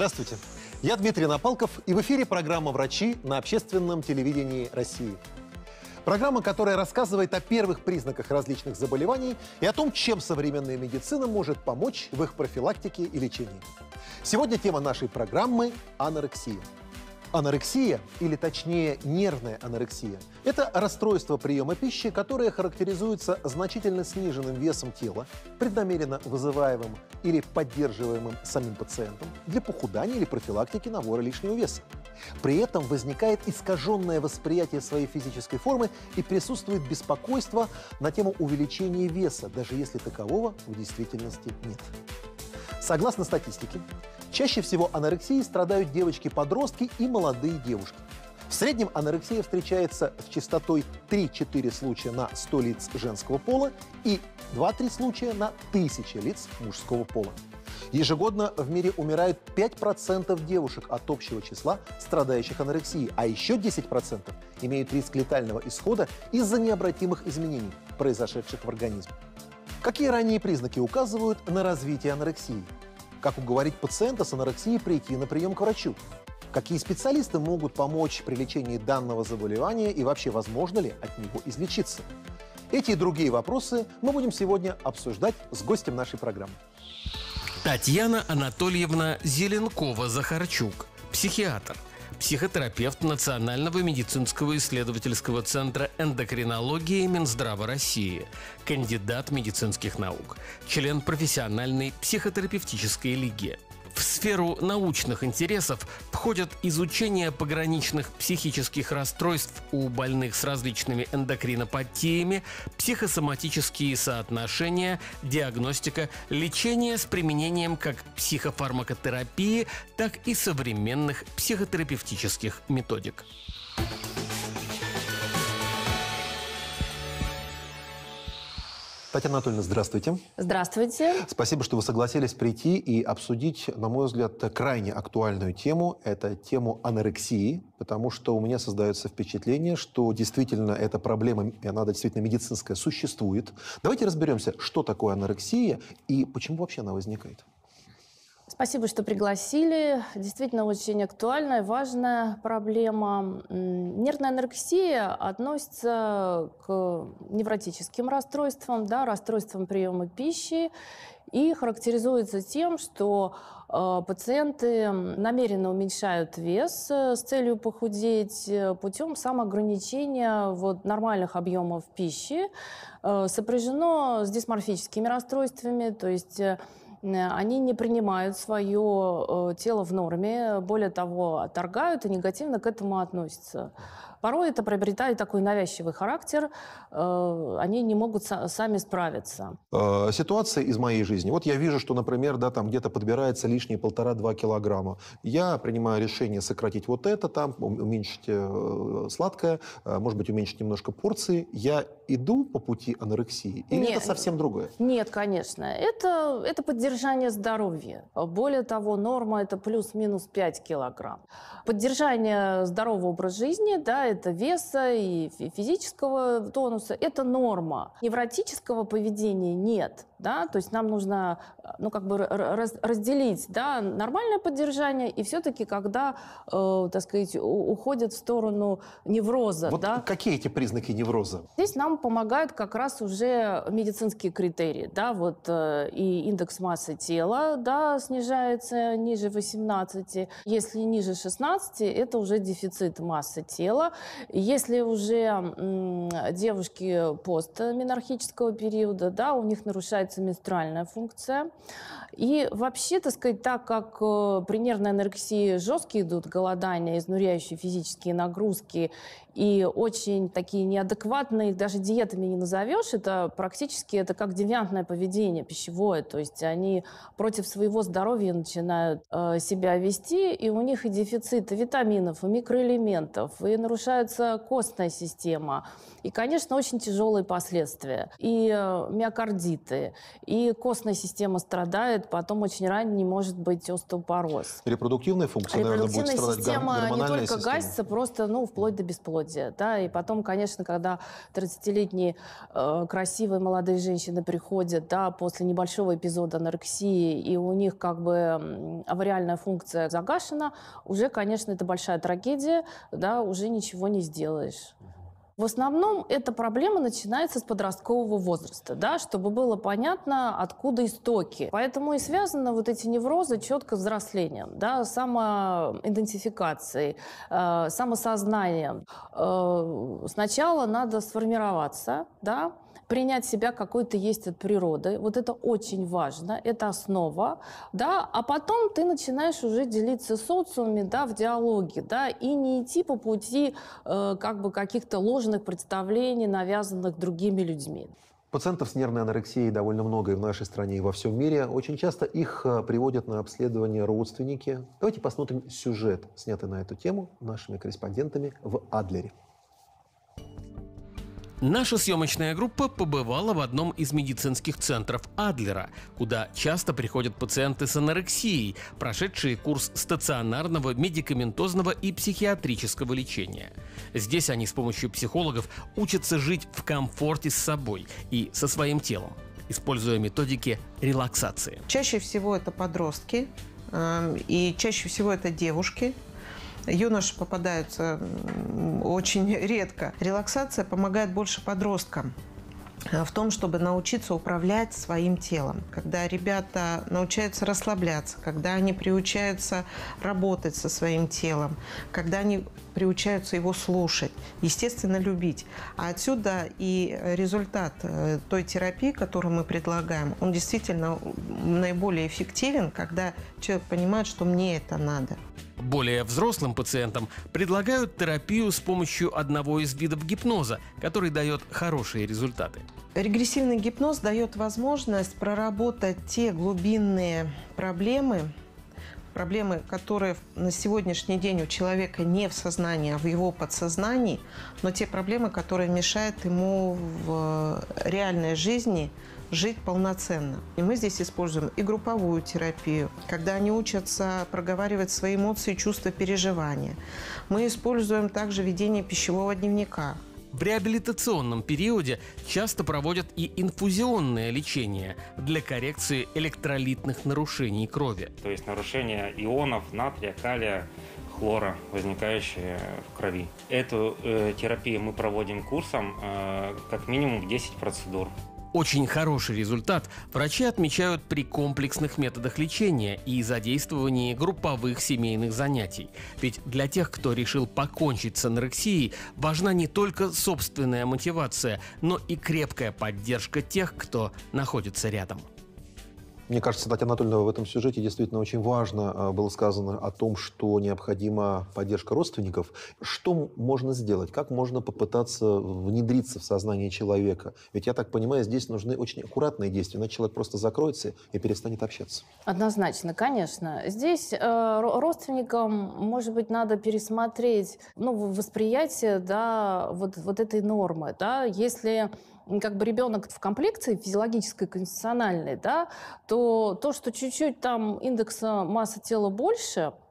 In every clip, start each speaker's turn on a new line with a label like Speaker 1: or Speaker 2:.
Speaker 1: Здравствуйте. Я Дмитрий Напалков, и в эфире программа «Врачи» на общественном телевидении России. Программа, которая рассказывает о первых признаках различных заболеваний и о том, чем современная медицина может помочь в их профилактике и лечении. Сегодня тема нашей программы – анорексия. Анорексия, или точнее нервная анорексия, это расстройство приема пищи, которое характеризуется значительно сниженным весом тела, преднамеренно вызываемым или поддерживаемым самим пациентом для похудания или профилактики набора лишнего веса. При этом возникает искаженное восприятие своей физической формы и присутствует беспокойство на тему увеличения веса, даже если такового в действительности нет. Согласно статистике, Чаще всего анорексией страдают девочки-подростки и молодые девушки. В среднем анорексия встречается с частотой 3-4 случая на 100 лиц женского пола и 2-3 случая на 1000 лиц мужского пола. Ежегодно в мире умирают 5% девушек от общего числа страдающих анорексией, а еще 10% имеют риск летального исхода из-за необратимых изменений, произошедших в организме. Какие ранние признаки указывают на развитие анорексии? Как уговорить пациента с анорексией прийти на прием к врачу? Какие специалисты могут помочь при лечении данного заболевания и вообще возможно ли от него излечиться? Эти и другие вопросы мы будем сегодня обсуждать с гостем нашей программы.
Speaker 2: Татьяна Анатольевна Зеленкова-Захарчук, психиатр – психотерапевт Национального медицинского исследовательского центра эндокринологии Минздрава России, кандидат медицинских наук, член профессиональной психотерапевтической лиги – в сферу научных интересов входят изучение пограничных психических расстройств у больных с различными эндокринопатиями, психосоматические соотношения, диагностика, лечение с применением как психофармакотерапии, так и современных психотерапевтических методик. Татьяна Анатольевна,
Speaker 1: здравствуйте.
Speaker 3: Здравствуйте.
Speaker 1: Спасибо, что вы согласились прийти и обсудить, на мой взгляд, крайне актуальную тему. Это тему анорексии, потому что у меня создается впечатление, что действительно эта проблема, и она действительно медицинская, существует. Давайте разберемся, что такое анорексия и почему вообще она возникает.
Speaker 3: Спасибо, что пригласили. Действительно, очень актуальная, важная проблема. Нервная анорексия относится к невротическим расстройствам, да, расстройствам приема пищи и характеризуется тем, что э, пациенты намеренно уменьшают вес э, с целью похудеть э, путем самоограничения вот, нормальных объемов пищи. сопряжено с дисморфическими расстройствами, то есть Э, они не принимают свое э, тело в норме, более того, отторгают и негативно к этому относятся. Порой это приобретает такой навязчивый характер, э, они не могут сами справиться.
Speaker 1: Э, ситуация из моей жизни. Вот я вижу, что, например, да, там где-то подбирается лишние полтора-два килограмма. Я принимаю решение сократить вот это, там уменьшить э, сладкое, может быть, уменьшить немножко порции. Я иду по пути анорексии? Или нет, это совсем другое?
Speaker 3: Нет, конечно. Это, это поддержание здоровья. Более того, норма – это плюс-минус 5 килограмм. Поддержание здорового образа жизни, да, это веса и физического тонуса, это норма. Невротического поведения нет, да, то есть нам нужно ну, как бы раз, разделить, да, нормальное поддержание и все-таки, когда, э, так сказать, уходят в сторону невроза, вот
Speaker 1: да. какие эти признаки невроза?
Speaker 3: Здесь нам помогают как раз уже медицинские критерии, да, вот э, и индекс массы тела, да, снижается ниже 18, если ниже 16, это уже дефицит массы тела, если уже э, девушки постменархического периода, да, у них нарушается менструальная функция, и вообще, так сказать, так как э, при нервной анорексии жесткие идут голодания, изнуряющие физические нагрузки и очень такие неадекватные, даже диетами не назовешь, это практически это как девиантное поведение пищевое, то есть они против своего здоровья начинают э, себя вести, и у них и дефициты витаминов, и микроэлементов, и нарушается костная система, и, конечно, очень тяжелые последствия, и э, миокардиты, и костная система страдает, потом очень рано не может быть остеопороз.
Speaker 1: Репродуктивная функция, Репродуктивная наверное, будет страдать система гормональная не только система. гасится,
Speaker 3: просто ну, вплоть до бесплодия мелодия. Да? И потом, конечно, когда 30-летние э, красивые молодые женщины приходят да, после небольшого эпизода анорексии, и у них как бы авариальная функция загашена, уже, конечно, это большая трагедия, да, уже ничего не сделаешь. В основном эта проблема начинается с подросткового возраста, да, чтобы было понятно, откуда истоки. Поэтому и связаны вот эти неврозы четко с взрослением, да, самоидентификацией, э, самосознанием. Э, сначала надо сформироваться, да, принять себя какой ты есть от природы. Вот это очень важно, это основа, да, а потом ты начинаешь уже делиться с да, в диалоге, да, и не идти по пути э, как бы каких-то ложных представлений, навязанных другими людьми.
Speaker 1: Пациентов с нервной анорексией довольно много и в нашей стране, и во всем мире. Очень часто их э, приводят на обследование родственники. Давайте посмотрим сюжет, снятый на эту тему нашими корреспондентами в Адлере.
Speaker 2: Наша съемочная группа побывала в одном из медицинских центров Адлера, куда часто приходят пациенты с анорексией, прошедшие курс стационарного медикаментозного и психиатрического лечения. Здесь они с помощью психологов учатся жить в комфорте с собой и со своим телом, используя методики релаксации.
Speaker 4: Чаще всего это подростки, эм, и чаще всего это девушки, юноши попадаются очень редко. Релаксация помогает больше подросткам э, в том, чтобы научиться управлять своим телом. Когда ребята научаются расслабляться, когда они приучаются работать со своим телом, когда они приучаются его слушать, естественно, любить. А отсюда и результат э, той терапии, которую мы предлагаем, он действительно наиболее эффективен, когда человек понимает, что мне это надо.
Speaker 2: Более взрослым пациентам предлагают терапию с помощью одного из видов гипноза, который дает хорошие результаты.
Speaker 4: Регрессивный гипноз дает возможность проработать те глубинные проблемы, проблемы, которые на сегодняшний день у человека не в сознании, а в его подсознании, но те проблемы, которые мешают ему в э, реальной жизни жить полноценно. И мы здесь используем и групповую терапию, когда они учатся проговаривать свои эмоции, чувства, переживания. Мы используем также ведение пищевого дневника,
Speaker 2: в реабилитационном периоде часто проводят и инфузионное лечение для коррекции электролитных нарушений крови. То есть нарушение ионов натрия, калия, хлора, возникающие в крови. Эту э, терапию мы проводим курсом э, как минимум 10 процедур. Очень хороший результат врачи отмечают при комплексных методах лечения и задействовании групповых семейных занятий. Ведь для тех, кто решил покончить с анорексией, важна не только собственная мотивация, но и крепкая поддержка тех, кто находится рядом.
Speaker 1: Мне кажется, Татьяна Анатольевна, в этом сюжете действительно очень важно а, было сказано о том, что необходима поддержка родственников. Что можно сделать? Как можно попытаться внедриться в сознание человека? Ведь, я так понимаю, здесь нужны очень аккуратные действия, иначе человек просто закроется и перестанет общаться.
Speaker 3: Однозначно, конечно. Здесь э, родственникам, может быть, надо пересмотреть ну, восприятие да, вот, вот этой нормы. Да? Если как бы ребенок в комплекции физиологической, конституциональной, да, то то, что чуть-чуть там индекса массы тела больше –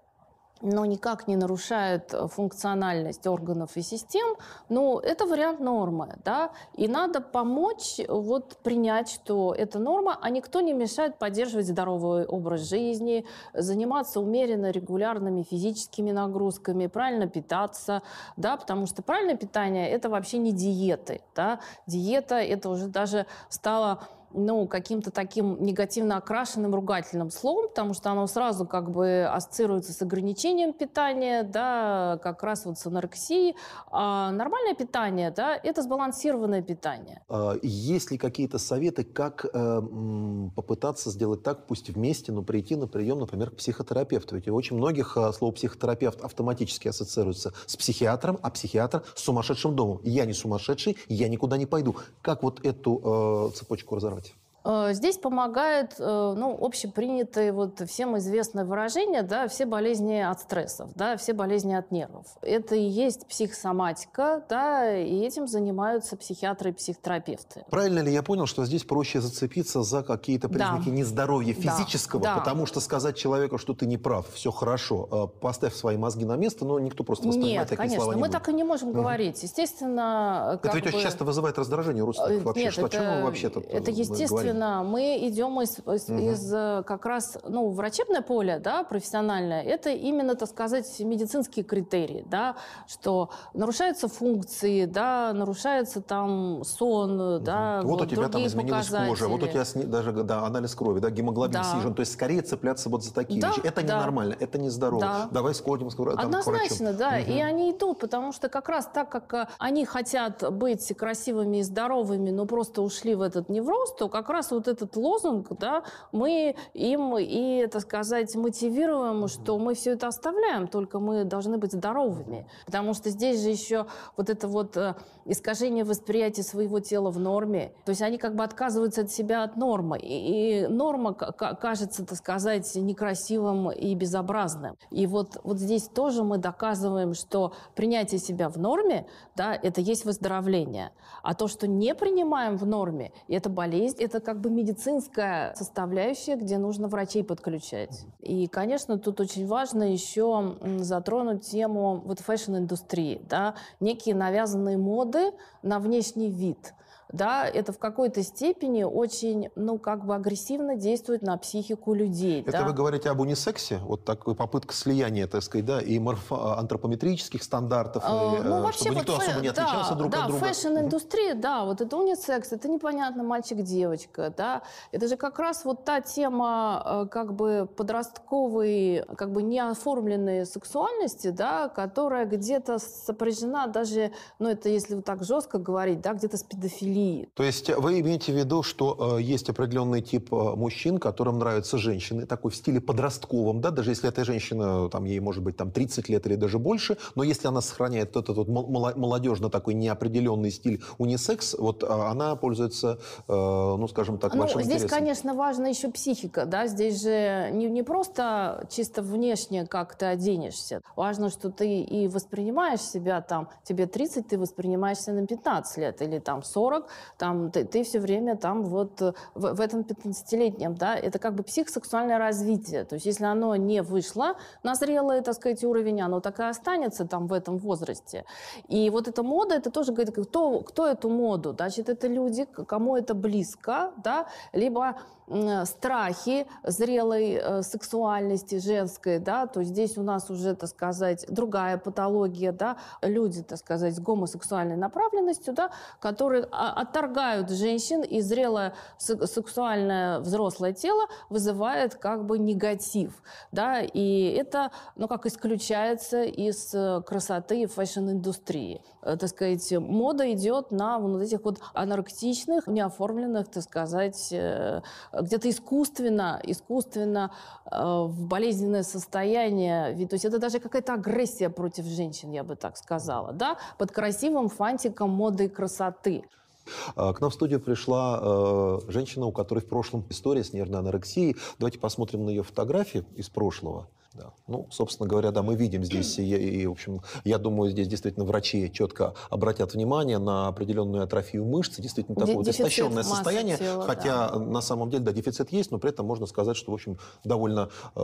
Speaker 3: но никак не нарушает э, функциональность органов и систем, ну, это вариант нормы, да, и надо помочь э, вот принять, что это норма, а никто не мешает поддерживать здоровый образ жизни, заниматься умеренно регулярными физическими нагрузками, правильно питаться, да, потому что правильное питание – это вообще не диеты, да, диета – это уже даже стало ну, каким-то таким негативно окрашенным ругательным словом, потому что оно сразу как бы ассоциируется с ограничением питания, да, как раз вот с анорексией. А нормальное питание, да, это сбалансированное питание.
Speaker 1: А есть ли какие-то советы, как эм, попытаться сделать так, пусть вместе, но прийти на прием, например, к психотерапевту? Ведь у очень многих а, слово «психотерапевт» автоматически ассоциируется с психиатром, а психиатр с сумасшедшим домом. Я не сумасшедший, я никуда не пойду. Как вот эту э, цепочку разорвать?
Speaker 3: Э, здесь помогает э, ну, общепринятое вот всем известное выражение, да, все болезни от стрессов, да, все болезни от нервов. Это и есть психосоматика, да, и этим занимаются психиатры и психотерапевты.
Speaker 1: Правильно ли я понял, что здесь проще зацепиться за какие-то признаки да. нездоровья физического, да. потому что сказать человеку, что ты не прав, все хорошо, а поставь свои мозги на место, но никто просто воспринимает Нет, такие конечно, слова не мы будет. так и не можем угу. говорить.
Speaker 3: Естественно, э, как Это ведь бы... очень часто
Speaker 1: вызывает раздражение у родственников вообще, Нет, что, это, о чем мы вообще тут Это естественно Естественно,
Speaker 3: мы идем из, из, угу. из э, как раз, ну, врачебное поле, да, профессиональное, это именно, так сказать, медицинские критерии, да, что нарушаются функции, да, нарушается там сон, угу. да, вот, вот у тебя там изменилась показатели. кожа, вот у тебя
Speaker 1: сни... даже, да, анализ крови, да, гемоглобин да. снижен, то есть скорее цепляться вот за такие да, вещи. Это да. ненормально, это нездорово. Да. Давай сходим там, Однозначно, да, угу. и они
Speaker 3: идут, потому что как раз так, как э, они хотят быть красивыми и здоровыми, но просто ушли в этот невроз, то как раз раз вот этот лозунг, да, мы им и, это сказать, мотивируем, что мы все это оставляем, только мы должны быть здоровыми. Потому что здесь же еще вот это вот э, искажение восприятия своего тела в норме. То есть они как бы отказываются от себя от нормы. И норма кажется, так сказать, некрасивым и безобразным. И вот, вот здесь тоже мы доказываем, что принятие себя в норме, да, это есть выздоровление. А то, что не принимаем в норме, это болезнь, это как бы медицинская составляющая, где нужно врачей подключать. И, конечно, тут очень важно еще затронуть тему вот фэшн-индустрии, да, некие навязанные моды на внешний вид – да, это в какой-то степени очень, ну, как бы агрессивно действует на психику людей. Это да? вы
Speaker 1: говорите об унисексе, вот такая попытка слияния, так сказать, да, и морфо- а, антропометрических стандартов, а, э, и, ну, э, вообще чтобы вот никто фэ- особо не отличался да, друг да, от друга. Да, фэшн-индустрия,
Speaker 3: угу. да, вот это унисекс, это непонятно мальчик-девочка, да, это же как раз вот та тема, э, как бы, подростковой, как бы, неоформленной сексуальности, да, которая где-то сопряжена даже, ну, это если вот так жестко говорить, да, где-то с педофилией, любви.
Speaker 1: То есть вы имеете в виду, что э, есть определенный тип э, мужчин, которым нравятся женщины, такой в стиле подростковом, да, даже если эта женщина, там, ей может быть там 30 лет или даже больше, но если она сохраняет этот вот молодежно такой неопределенный стиль унисекс, вот э, она пользуется, э, ну, скажем так, ну, вашим здесь, интересом.
Speaker 3: конечно, важна еще психика, да, здесь же не, не просто чисто внешне как ты оденешься, важно, что ты и воспринимаешь себя там, тебе 30, ты воспринимаешься на 15 лет или там 40, там, ты, ты все время там вот э, в, в этом 15-летнем, да, это как бы психосексуальное развитие. То есть если оно не вышло на зрелый, так сказать, уровень, оно так и останется там в этом возрасте. И вот эта мода, это тоже говорит, кто, кто эту моду? Значит, это люди, кому это близко, да, либо Э, страхи зрелой э, сексуальности женской, да, то здесь у нас уже, так сказать, другая патология, да, люди, так сказать, с гомосексуальной направленностью, да, которые а, отторгают женщин, и зрелое сексуальное взрослое тело вызывает как бы негатив, да, и это, ну, как исключается из э, красоты и фэшн-индустрии. Так сказать, мода идет на вот этих вот анарктичных, неоформленных, так сказать, где-то искусственно, искусственно э, в болезненное состояние. То есть это даже какая-то агрессия против женщин, я бы так сказала, да, под красивым фантиком моды и красоты.
Speaker 1: А, к нам в студию пришла э, женщина, у которой в прошлом история с нервной анорексией. Давайте посмотрим на ее фотографии из прошлого. Да. Ну, собственно говоря, да, мы видим здесь, и, и, в общем, я думаю, здесь действительно врачи четко обратят внимание на определенную атрофию мышц, действительно такое вот истощенное состояние, тела, хотя да. на самом деле, да, дефицит есть, но при этом можно сказать, что, в общем, довольно э,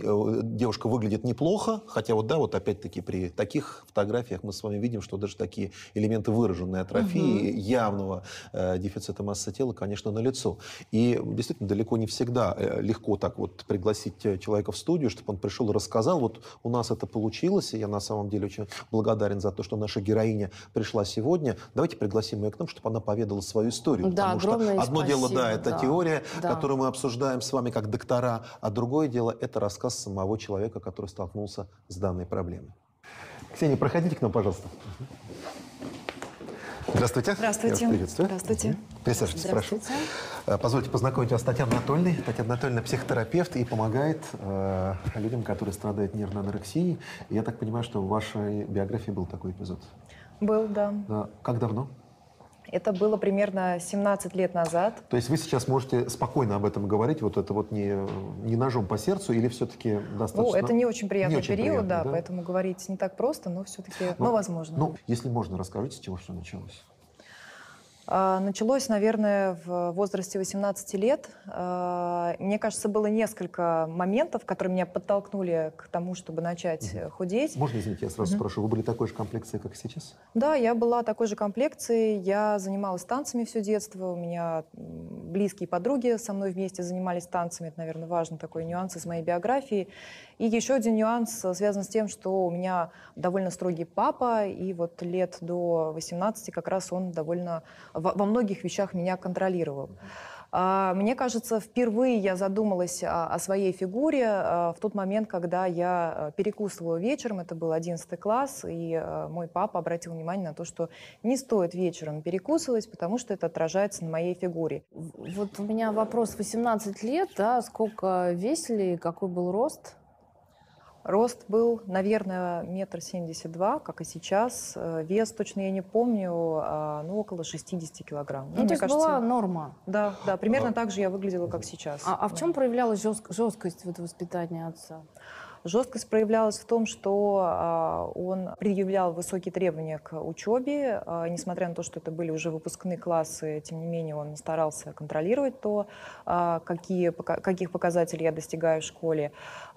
Speaker 1: э, девушка выглядит неплохо, хотя вот, да, вот опять-таки при таких фотографиях мы с вами видим, что даже такие элементы выраженной атрофии, угу. явного э, дефицита массы тела, конечно, налицо. И действительно далеко не всегда э, легко так вот пригласить э, человека в студию, чтобы он пришел и рассказал. Вот у нас это получилось, и я на самом деле очень благодарен за то, что наша героиня пришла сегодня. Давайте пригласим ее к нам, чтобы она поведала свою историю. Да, потому что одно спасибо, дело, да, это да, теория, да. которую мы обсуждаем с вами как доктора, а другое дело – это рассказ самого человека, который столкнулся с данной проблемой. Ксения, проходите к нам, пожалуйста. Здравствуйте. Здравствуйте. Я приветствую. Здравствуйте. Угу. Присаживайтесь, Здравствуйте. прошу. А, позвольте познакомить вас с Татьяной Анатольевной. Татьяна Анатольевна психотерапевт и помогает э, людям, которые страдают нервной анорексией. Я так понимаю, что в вашей биографии был такой эпизод.
Speaker 5: Был, да. Как давно? Это было примерно 17 лет назад.
Speaker 1: То есть вы сейчас можете спокойно об этом говорить, вот это вот не, не ножом по сердцу или все-таки достаточно... Ну, это не
Speaker 5: очень приятный не очень период, приятный, да, да, поэтому говорить не так просто, но все-таки, но, ну, но возможно. Ну,
Speaker 1: если можно, расскажите, с чего
Speaker 2: все началось.
Speaker 5: А, началось, наверное, в возрасте 18 лет. А, мне кажется, было несколько моментов, которые меня подтолкнули к тому, чтобы начать угу. худеть. Можно,
Speaker 1: извините, я сразу угу. спрошу, вы были такой же комплекции, как сейчас?
Speaker 5: Да, я была такой же комплекции. Я занималась танцами все детство. У меня близкие подруги со мной вместе занимались танцами. Это, наверное, важный такой нюанс из моей биографии. И еще один нюанс э, связан с тем, что у меня довольно строгий папа, и вот лет до 18 как раз он довольно во многих вещах меня контролировал. А, мне кажется, впервые я задумалась о своей фигуре э, в тот момент, когда я э, перекусывала вечером, это был 11 класс, и мой папа обратил внимание на то, что не стоит вечером перекусывать, потому что это отражается на моей фигуре. Вот у меня вопрос, 18 лет, да, сколько весили, какой был рост? Рост был, наверное, метр семьдесят два, как и сейчас. Э, вес, точно я не помню, а, ну, около 60 килограмм. Ну, ну то есть кажется, была норма? Да, да, примерно а... так же я выглядела, как сейчас. А, а в чем проявлялась жест, жесткость вот воспитания отца? Жесткость проявлялась в том, что а, он предъявлял высокие требования к учебе, а, несмотря на то, что это были уже выпускные классы, тем не менее он старался контролировать то, а, какие, каких показателей я достигаю в школе.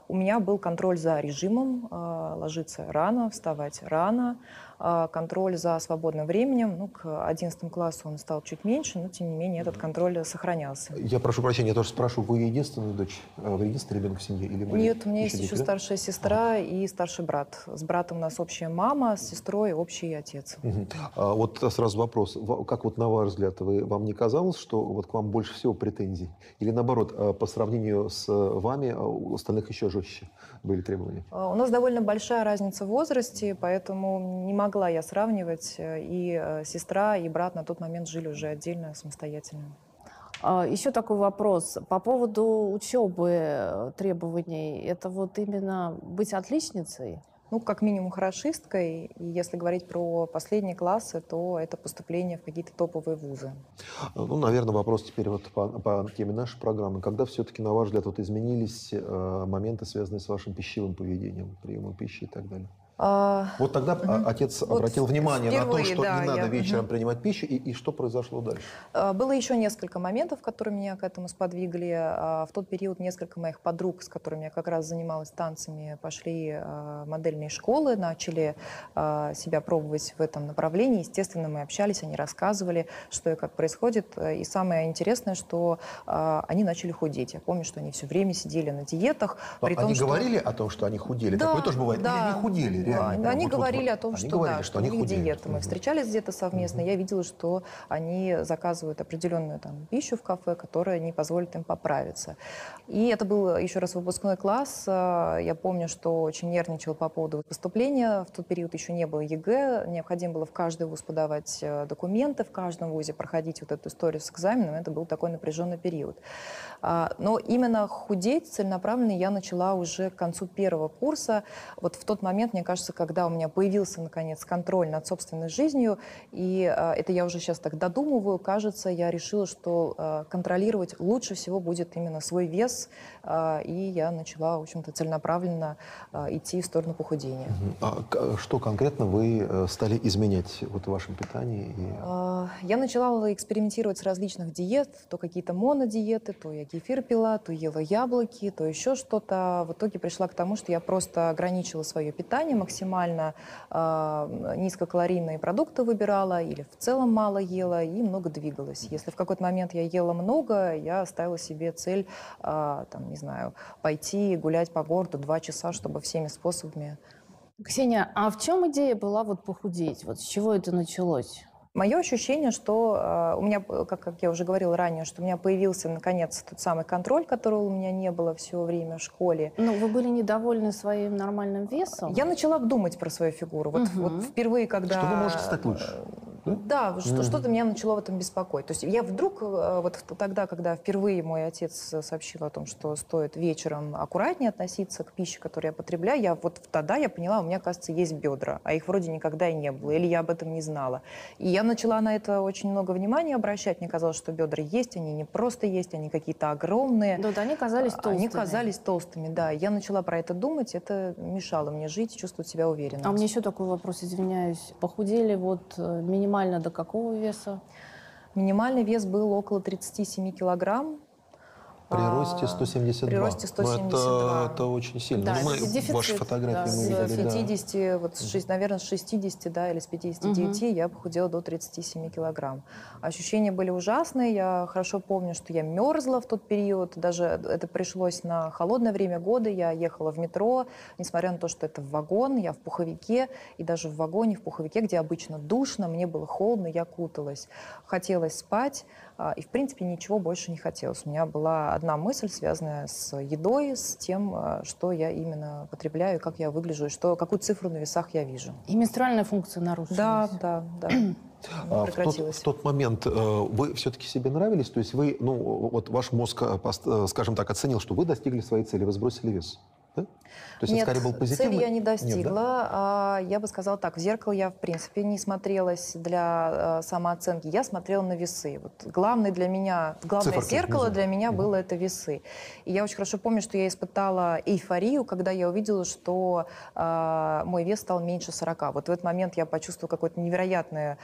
Speaker 5: У меня был контроль за режимом, ложиться рано, вставать рано, контроль за свободным временем. Ну, к 11 классу он стал чуть меньше, но, тем не менее, этот контроль сохранялся. Я прошу
Speaker 1: прощения, я тоже спрашиваю, вы единственная дочь, э, вы единственный ребенок в семье? Или Нет, у меня есть еще, старший
Speaker 5: старшая сестра и старший брат. С братом у нас общая мама, с сестрой общий отец.
Speaker 1: Угу. А вот сразу вопрос. Как вот на ваш взгляд, вы, вам не казалось, что вот к вам больше всего претензий? Или наоборот, э, по сравнению с э, вами, а у остальных еще жестче были требования?
Speaker 5: А, у нас довольно большая разница в возрасте, поэтому не могла я сравнивать. Э, и сестра, и брат на тот момент жили уже отдельно, самостоятельно. А, Еще такой вопрос по поводу учебы э, требований. Это вот именно быть отличницей? ну, как минимум, хорошисткой. И если говорить про последние классы, то это поступление в какие-то топовые вузы.
Speaker 1: А, ну, наверное, вопрос теперь вот по, по теме нашей программы. Когда все-таки, на ваш взгляд, вот изменились э, моменты, связанные с вашим пищевым поведением, приемом пищи и так далее? А, вот тогда угу. отец вот обратил внимание впервые, на то, что да, не надо я... вечером угу. принимать пищу, и, и что произошло дальше?
Speaker 5: А, было еще несколько моментов, которые меня к этому сподвигли. А, в тот период несколько моих подруг, с которыми я как раз занималась танцами, пошли в модельные школы, начали себя пробовать в этом направлении. Естественно, мы общались, они рассказывали, что и как происходит. И самое интересное, что они начали худеть. Я помню, что они все время сидели на диетах. Но при они том, говорили о том, что они худели? Да, Такое тоже бывает? Да. Или не худели? реально. А, они, они вот говорили вот, о том, что, говорили, да, что, что у худеют. диета. Мы встречались где-то совместно. Угу. Я видела, что они заказывают определенную там, пищу в кафе, которая не позволит им поправиться. И это был еще раз выпускной класс. А, я помню, что очень нервничал по поводу поступления. В тот период еще не было ЕГЭ. Необходимо было в каждый вуз подавать э, документы, в каждом вузе проходить вот эту историю с экзаменом. Это был такой напряженный период. А, но именно худеть целенаправленно я начала уже к концу первого курса. Вот в тот момент, мне кажется, когда у меня появился, наконец, контроль над собственной жизнью, и а, это я уже сейчас так додумываю, кажется, я решила, что а, контролировать лучше всего будет именно свой вес, и я начала, в общем-то, целенаправленно идти в сторону похудения.
Speaker 1: А э, что конкретно вы э, стали изменять вот в вашем
Speaker 4: питании?
Speaker 5: Я начала экспериментировать с различных диет, то какие-то монодиеты, то я кефир пила, то ела яблоки, то еще что-то. В итоге пришла к тому, что я просто ограничила свое питание максимально, э, низкокалорийные продукты выбирала или в целом мало ела и много двигалась. Если в какой-то момент я ела много, я ставила себе цель, э, там, не знаю, пойти гулять по городу два часа, чтобы всеми способами Ксения, а в чем идея была вот похудеть? Вот с чего это началось? Мое ощущение, что э, у меня, э, как, как я уже говорила ранее, что у меня появился наконец тот самый контроль, которого у меня не было все время в школе. Но ну, вы были недовольны своим нормальным весом? Я начала думать про свою фигуру. Вот, угу. вот впервые, когда... Что вы можете стать лучше? Э, да? Да, что, что-то меня начало в этом беспокоить. То есть я вдруг, э, вот тогда, когда впервые мой отец э, сообщил о том, что стоит вечером аккуратнее относиться к пище, которую я потребляю, я вот тогда я поняла, у меня, кажется, есть бедра, а их вроде никогда и не было, или я об этом не знала. И я начала на это очень много внимания обращать, мне казалось, что бедра есть, они не просто есть, они какие-то огромные. Да, да, они казались а, толстыми. Они казались толстыми, да. Я начала про это думать, это мешало мне жить, чувствовать себя уверенно. А мне еще такой вопрос, извиняюсь. Похудели вот э, минимально минимально до какого веса? Минимальный вес был около 37 килограмм.
Speaker 1: При а, росте 172. При росте 172. Ну, это, это очень сильно. Да, ну, мы дефицит, ваши фотографии да, мы видели.
Speaker 5: 50, да. вот, с, наверное, с 60 да, или с 59 угу. я похудела до 37 килограмм. Ощущения были ужасные. Я хорошо помню, что я мерзла в тот период. Даже это пришлось на холодное время года. Я ехала в метро, несмотря на то, что это вагон, я в пуховике. И даже в вагоне, в пуховике, где обычно душно, мне было холодно, я куталась. Хотелось спать. А, и, в принципе, ничего больше не хотелось. У меня была одна мысль, связанная с едой, с тем, э, что я именно потребляю, как я выгляжу, что, какую цифру на весах я вижу. И менструальная функция нарушилась. Да, да, да.
Speaker 1: А в тот, в тот момент э, вы все-таки себе нравились? То есть вы, ну, вот ваш мозг, э, скажем так, оценил, что вы достигли своей цели, вы сбросили вес? Да? То есть Нет, это скорее был позитивный... цель я не достигла. Нет,
Speaker 5: да? А я бы сказала так, в зеркало я, в принципе, не смотрелась для а, самооценки. Я смотрела на весы. Вот главное для меня, главное Циферки, зеркало для меня угу. было это весы. И я очень хорошо помню, что я испытала эйфорию, когда я увидела, что а, мой вес стал меньше 40. Вот в этот момент я почувствовала какое-то невероятное,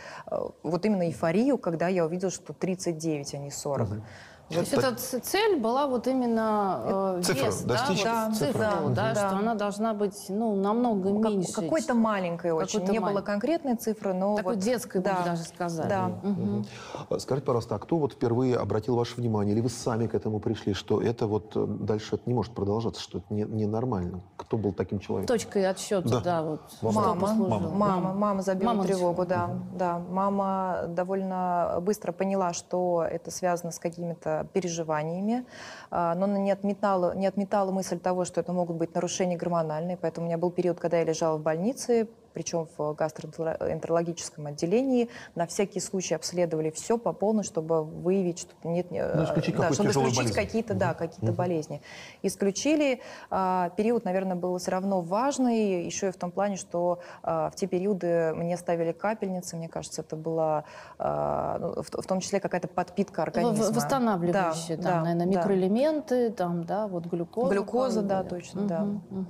Speaker 5: вот именно эйфорию, когда я увидела, что 39, а не 40. Угу. То эта цель была
Speaker 3: вот именно э, цифру, вес, достичь да, вот, цифру, да, да, да, что она
Speaker 5: должна быть ну, намного ну, как, меньше. Какой-то маленькой очень, какой не малень... было конкретной цифры, но... Такой вот, детской, да, даже сказать. Да. Угу.
Speaker 1: Скажите, пожалуйста, а кто вот впервые обратил ваше внимание, или вы сами к этому пришли, что это вот э, дальше это не может продолжаться, что это ненормально? Не, нормально? Кто был таким человеком?
Speaker 5: Точкой отсчета, да, да вот. Мама, мама, мама, мама забила мама тревогу, да, угу. да. Мама довольно быстро поняла, что это связано с какими-то переживаниями, а, но не отметала, не отметала мысль того, что это могут быть нарушения гормональные, поэтому у меня был период, когда я лежала в больнице, причем в гастроэнтерологическом отделении. На всякий случай обследовали все по полной, чтобы выявить, что нет, ну, исключить да, чтобы исключить какие-то да, какие угу. болезни. Исключили. А, период, наверное, был все равно важный, еще и в том плане, что а, в те периоды мне ставили капельницы, мне кажется, это была а, ну, в том числе какая-то подпитка организма. Восстанавливающие, да, там, да, наверное, микроэлементы, да. там, да, вот глюкоза. Глюкоза, да, да, точно, угу, да. Угу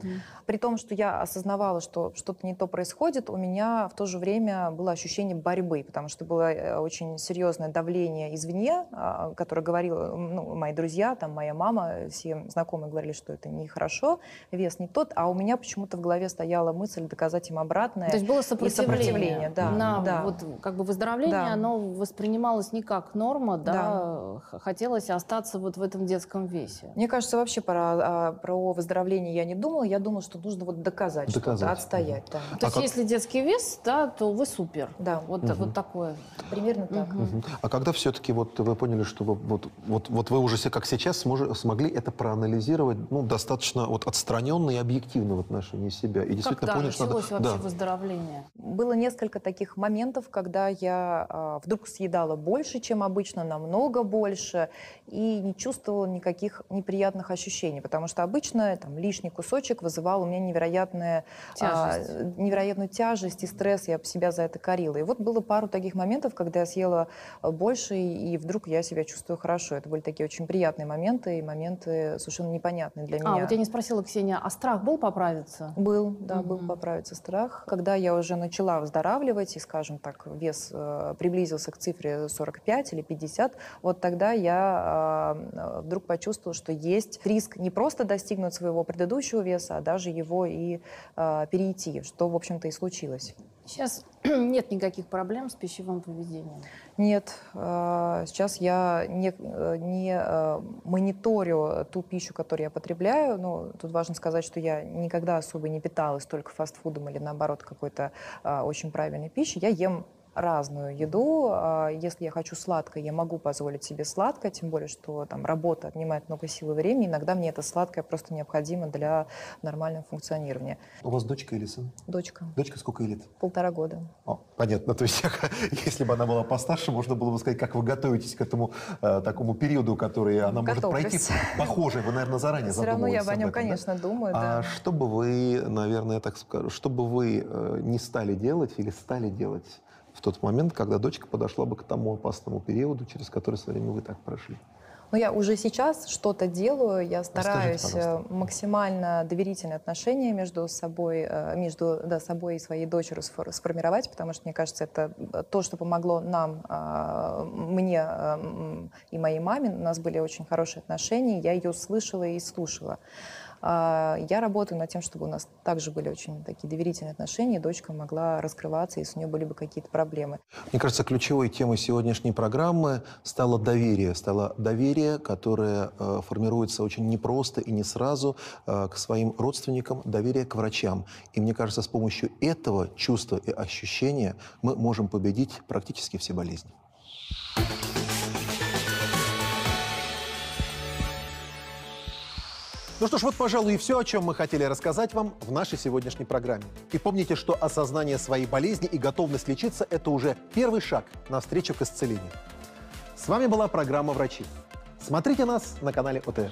Speaker 5: при том, что я осознавала, что что-то не то происходит, у меня в то же время было ощущение борьбы, потому что было э, очень серьезное давление извне, а, которое говорило, ну, мои друзья, там, моя мама, э, все знакомые говорили, что это нехорошо, вес не тот, а у меня почему-то в голове стояла мысль доказать им обратное. То есть было сопротивление. сопротивление да, на да. вот как бы
Speaker 3: выздоровление, да. оно
Speaker 5: воспринималось не как норма, да, да, хотелось остаться вот в этом детском весе. Мне кажется, вообще про, а, про выздоровление я не думала, я думала, что что нужно вот доказать, доказать. что-то, отстоять. Да. То а есть как... если детский вес, да, то вы супер. Да, вот, угу. вот такое. Примерно так. Угу.
Speaker 1: Угу. А когда все-таки вот вы поняли, что вы, вот, вот, вот вы уже как сейчас смож... смогли это проанализировать ну, достаточно вот отстраненно и объективно в отношении себя?
Speaker 5: И действительно поняли, что началось надо... вообще да. выздоровление? Было несколько таких моментов, когда я а, вдруг съедала больше, чем обычно, намного больше, и не чувствовала никаких неприятных ощущений, потому что обычно там, лишний кусочек вызывал у меня невероятная, а, тяжесть. А, невероятную тяжесть и стресс, я себя за это корила. И вот было пару таких моментов, когда я съела а, больше, и вдруг я себя чувствую хорошо. Это были такие очень приятные моменты, и моменты совершенно непонятные для а, меня. А, вот я не спросила, Ксения, а страх был поправиться? Был, да, угу. был поправиться страх. Когда я уже начала выздоравливать, и, скажем так, вес э, приблизился к цифре 45 или 50, вот тогда я э, вдруг почувствовала, что есть риск не просто достигнуть своего предыдущего веса, а даже его и э, перейти, что, в общем-то, и случилось.
Speaker 3: Сейчас нет никаких проблем с пищевым поведением?
Speaker 5: Нет. А, сейчас я не, а, не мониторю ту пищу, которую я потребляю. Но ну, тут важно сказать, что я никогда особо не питалась только фастфудом или, наоборот, какой-то очень правильной пищей. Я ем разную еду. А, если я хочу сладкое, я могу позволить себе сладкое, тем более, что там работа отнимает много сил и времени. Иногда мне это сладкое просто необходимо для нормального функционирования.
Speaker 1: У вас дочка или сын? Дочка. Дочка сколько лет?
Speaker 5: Полтора года.
Speaker 1: О, понятно. То есть, если бы она была постарше, можно было бы сказать, как вы готовитесь к этому э, такому периоду, который она может пройти. Похоже, вы, наверное, заранее Все равно я о нем,
Speaker 5: конечно, думаю. А да.
Speaker 1: что бы вы, наверное, так скажу, что бы вы э, не стали делать или стали делать? в тот момент, когда дочка подошла бы к тому опасному периоду, через который со временем вы так прошли?
Speaker 5: ну я уже сейчас что-то делаю, я а стараюсь Расскажите, э, максимально доверительные отношения между собой, э, между да, собой и своей дочерью сформировать, потому что, мне кажется, это э, то, что помогло нам, а, мне и моей маме. У нас были очень хорошие отношения, я ее слышала и слушала. А, я работаю над тем, чтобы у нас также были очень такие доверительные отношения, дочка могла раскрываться, если у нее были бы какие-то проблемы.
Speaker 1: Мне кажется, ключевой темой сегодняшней программы стало доверие. Стало доверие, которое э, формируется очень непросто и не сразу э, к своим родственникам, доверие к врачам. И мне кажется, с помощью этого чувства и ощущения мы можем победить практически все болезни. thank you Ну что ж, вот, пожалуй, и все, о чем мы хотели рассказать вам в нашей сегодняшней программе. И помните, что осознание своей болезни и готовность лечиться – это уже первый шаг навстречу к исцелению. С вами была программа «Врачи». Смотрите нас на канале ОТР.